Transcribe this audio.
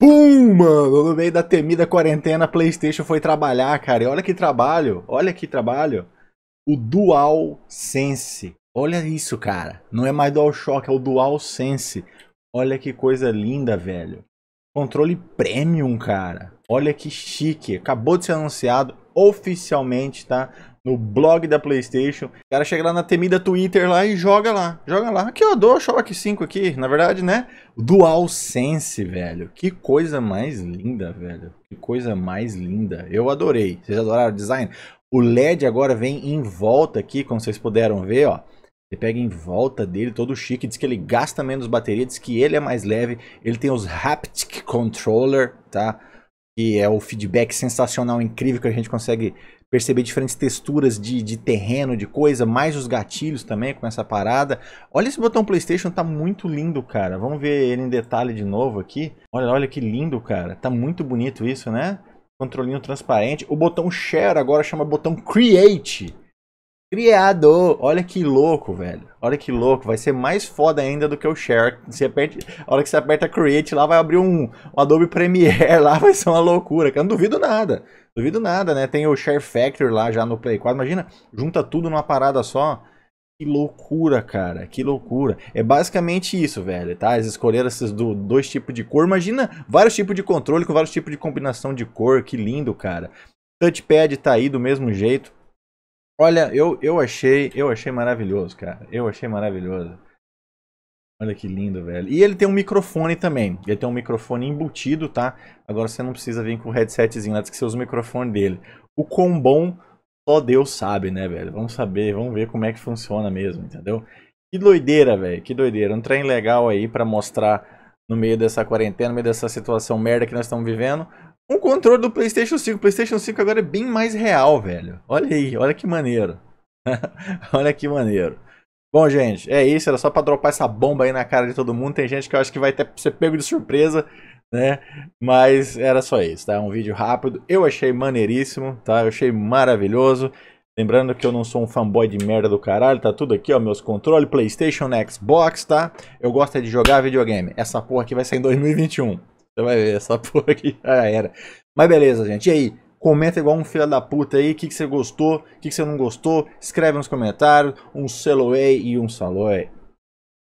Pum, mano! No meio da temida quarentena, a PlayStation foi trabalhar, cara. E olha que trabalho, olha que trabalho. O Dual Sense. Olha isso, cara. Não é mais Dual Shock, é o Dual Sense. Olha que coisa linda, velho. Controle premium, cara. Olha que chique. Acabou de ser anunciado oficialmente, tá? no blog da PlayStation. O cara chega lá na temida Twitter lá e joga lá. Joga lá. Aqui, ó, adoro, o 5 aqui. Na verdade, né? DualSense, velho. Que coisa mais linda, velho. Que coisa mais linda. Eu adorei. Vocês adoraram o design? O LED agora vem em volta aqui, como vocês puderam ver, ó. Você pega em volta dele, todo chique, diz que ele gasta menos bateria, diz que ele é mais leve. Ele tem os Haptic Controller, tá? Que é o feedback sensacional, incrível, que a gente consegue perceber diferentes texturas de, de terreno, de coisa, mais os gatilhos também com essa parada. Olha esse botão PlayStation, tá muito lindo, cara. Vamos ver ele em detalhe de novo aqui. Olha, olha que lindo, cara. Tá muito bonito isso, né? Controlinho transparente. O botão Share agora chama botão Create. Criador, olha que louco, velho. Olha que louco, vai ser mais foda ainda do que o Share. Você aperta, a hora que você aperta Create lá, vai abrir um, um, Adobe Premiere lá, vai ser uma loucura. eu não duvido nada, duvido nada, né? Tem o Share Factor lá já no Play 4. Imagina, junta tudo numa parada só. Que loucura, cara, que loucura. É basicamente isso, velho, tá? Eles escolheram esses do, dois tipos de cor. Imagina vários tipos de controle com vários tipos de combinação de cor. Que lindo, cara. Touchpad tá aí do mesmo jeito Olha, eu, eu achei, eu achei maravilhoso, cara. Eu achei maravilhoso. Olha que lindo, velho. E ele tem um microfone também. Ele tem um microfone embutido, tá? Agora você não precisa vir com o headsetzinho lá, diz que você o microfone dele. O quão bom só Deus sabe, né, velho? Vamos saber, vamos ver como é que funciona mesmo, entendeu? Que doideira, velho, que doideira. Um trem legal aí para mostrar no meio dessa quarentena, no meio dessa situação merda que nós estamos vivendo. O controle do PlayStation 5. O PlayStation 5 agora é bem mais real, velho. Olha aí, olha que maneiro. olha que maneiro. Bom, gente, é isso. Era só pra dropar essa bomba aí na cara de todo mundo. Tem gente que eu acho que vai até ser pego de surpresa, né? Mas era só isso, tá? Um vídeo rápido. Eu achei maneiríssimo, tá? Eu achei maravilhoso. Lembrando que eu não sou um fanboy de merda do caralho, tá tudo aqui, ó, meus controles, Playstation, Xbox, tá? Eu gosto é de jogar videogame. Essa porra aqui vai sair em 2021. Você vai ver essa porra aqui. Já era. Mas beleza, gente. E aí? Comenta igual um filho da puta aí. O que, que você gostou? O que, que você não gostou? Escreve nos comentários. Um seloei e um saloei.